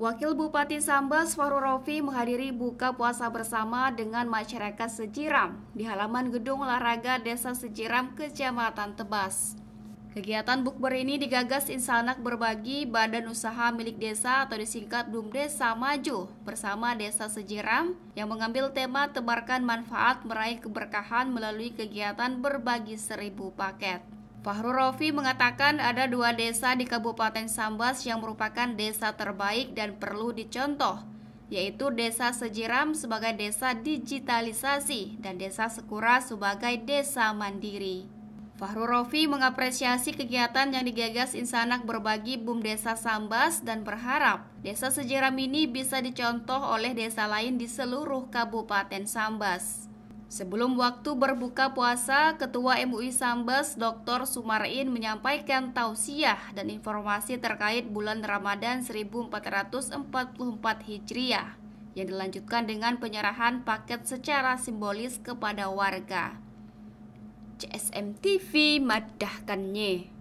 Wakil Bupati Sambas Faru Rofi menghadiri buka puasa bersama dengan masyarakat Sejiram di halaman Gedung Olahraga Desa Sejiram, Kecamatan Tebas. Kegiatan bukber ini digagas Insanak Berbagi Badan Usaha Milik Desa atau disingkat BUMDESA Maju bersama Desa Sejiram yang mengambil tema tebarkan manfaat meraih keberkahan melalui kegiatan berbagi seribu paket. Fahru Rofi mengatakan ada dua desa di Kabupaten Sambas yang merupakan desa terbaik dan perlu dicontoh, yaitu Desa Sejiram sebagai desa digitalisasi dan Desa Sekura sebagai desa mandiri. Fahru Rofi mengapresiasi kegiatan yang digagas Insanak Berbagi Bum Desa Sambas dan berharap desa sejiram ini bisa dicontoh oleh desa lain di seluruh Kabupaten Sambas. Sebelum waktu berbuka puasa, Ketua MUI Sambas, Dr. Sumarin menyampaikan tausiah dan informasi terkait bulan Ramadan 1444 Hijriah yang dilanjutkan dengan penyerahan paket secara simbolis kepada warga. CSM TV madahkannya.